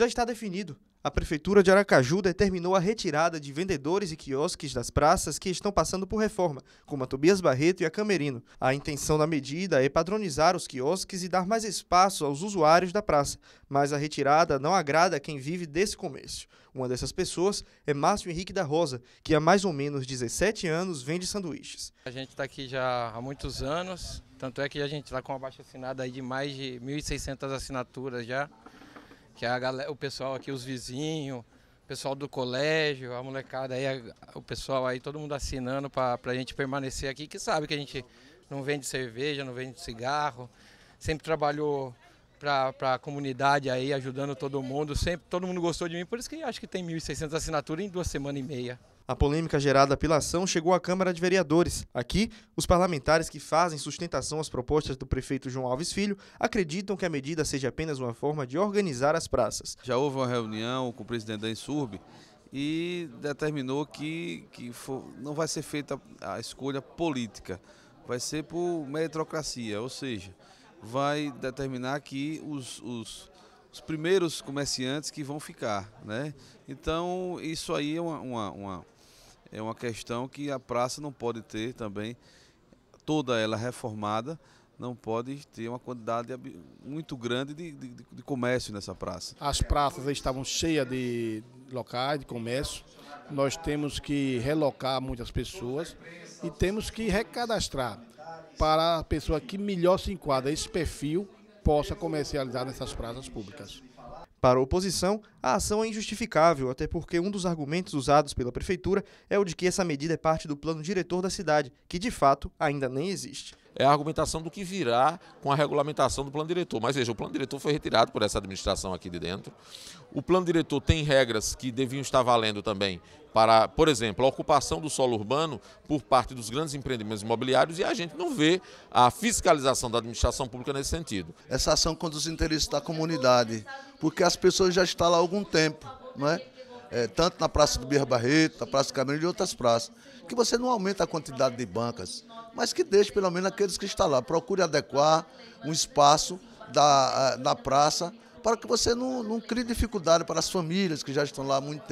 Já está definido. A Prefeitura de Aracaju determinou a retirada de vendedores e quiosques das praças que estão passando por reforma, como a Tobias Barreto e a Camerino. A intenção da medida é padronizar os quiosques e dar mais espaço aos usuários da praça, mas a retirada não agrada quem vive desse comércio. Uma dessas pessoas é Márcio Henrique da Rosa, que há mais ou menos 17 anos vende sanduíches. A gente está aqui já há muitos anos, tanto é que a gente está com uma baixa assinada aí de mais de 1.600 assinaturas já que é galera, o pessoal aqui, os vizinhos, o pessoal do colégio, a molecada aí, a, o pessoal aí, todo mundo assinando para a gente permanecer aqui, que sabe que a gente não vende cerveja, não vende cigarro, sempre trabalhou para a comunidade aí, ajudando todo mundo. Sempre todo mundo gostou de mim, por isso que acho que tem 1.600 assinaturas em duas semanas e meia. A polêmica gerada pela ação chegou à Câmara de Vereadores. Aqui, os parlamentares que fazem sustentação às propostas do prefeito João Alves Filho acreditam que a medida seja apenas uma forma de organizar as praças. Já houve uma reunião com o presidente da Insurb e determinou que, que for, não vai ser feita a escolha política, vai ser por meritocracia, ou seja, vai determinar que os, os os primeiros comerciantes que vão ficar, né? Então isso aí é uma, uma, uma, é uma questão que a praça não pode ter também, toda ela reformada, não pode ter uma quantidade muito grande de, de, de comércio nessa praça. As praças estavam cheias de locais, de comércio. Nós temos que relocar muitas pessoas e temos que recadastrar para a pessoa que melhor se enquadra esse perfil possa comercializar nessas praças públicas. Para a oposição, a ação é injustificável, até porque um dos argumentos usados pela prefeitura é o de que essa medida é parte do plano diretor da cidade, que de fato ainda nem existe é a argumentação do que virá com a regulamentação do plano diretor. Mas veja, o plano diretor foi retirado por essa administração aqui de dentro. O plano diretor tem regras que deviam estar valendo também para, por exemplo, a ocupação do solo urbano por parte dos grandes empreendimentos imobiliários e a gente não vê a fiscalização da administração pública nesse sentido. Essa ação contra os interesses da comunidade, porque as pessoas já estão lá há algum tempo, não é? é, tanto na Praça do Birra Barreto, na Praça do Caminho e de outras praças, que você não aumenta a quantidade de bancas, mas que deixe pelo menos aqueles que estão lá. Procure adequar um espaço da, na praça para que você não, não crie dificuldade para as famílias que já estão lá há muito tempo.